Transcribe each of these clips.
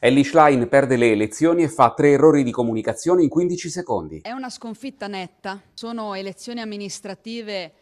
Ellie Schlein perde le elezioni e fa tre errori di comunicazione in 15 secondi. È una sconfitta netta, sono elezioni amministrative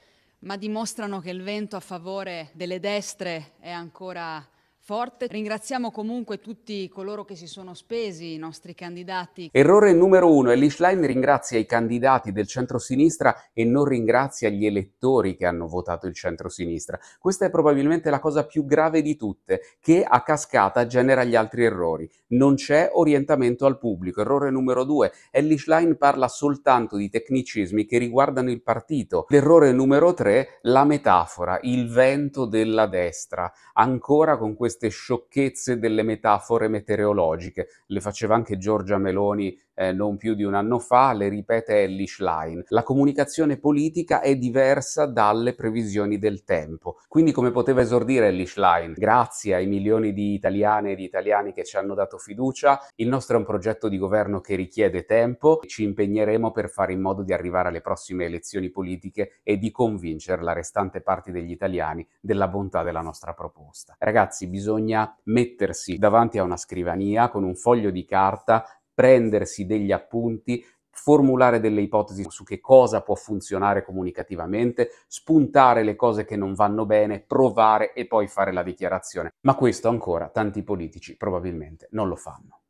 ma dimostrano che il vento a favore delle destre è ancora forte. Ringraziamo comunque tutti coloro che si sono spesi, i nostri candidati. Errore numero uno, Ellie Schlein ringrazia i candidati del centro-sinistra e non ringrazia gli elettori che hanno votato il centro-sinistra. Questa è probabilmente la cosa più grave di tutte, che a cascata genera gli altri errori. Non c'è orientamento al pubblico. Errore numero due, Ellie Schlein parla soltanto di tecnicismi che riguardano il partito. L'errore numero tre, la metafora, il vento della destra. Ancora con questa queste sciocchezze delle metafore meteorologiche. Le faceva anche Giorgia Meloni eh, non più di un anno fa, le ripete Ellie Schlein. La comunicazione politica è diversa dalle previsioni del tempo. Quindi come poteva esordire Ellie Schlein? Grazie ai milioni di italiane e di italiani che ci hanno dato fiducia, il nostro è un progetto di governo che richiede tempo, ci impegneremo per fare in modo di arrivare alle prossime elezioni politiche e di convincere la restante parte degli italiani della bontà della nostra proposta. Ragazzi, bisogna bisogna mettersi davanti a una scrivania con un foglio di carta, prendersi degli appunti, formulare delle ipotesi su che cosa può funzionare comunicativamente, spuntare le cose che non vanno bene, provare e poi fare la dichiarazione. Ma questo ancora tanti politici probabilmente non lo fanno.